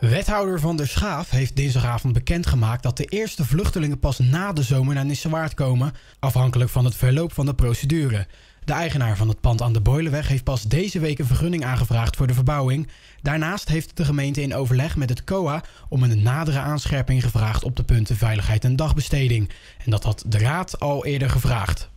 Wethouder Van der Schaaf heeft dinsdagavond bekendgemaakt dat de eerste vluchtelingen pas na de zomer naar Nissewaard komen, afhankelijk van het verloop van de procedure. De eigenaar van het pand aan de Boilerweg heeft pas deze week een vergunning aangevraagd voor de verbouwing. Daarnaast heeft de gemeente in overleg met het COA om een nadere aanscherping gevraagd op de punten veiligheid en dagbesteding. En dat had de raad al eerder gevraagd.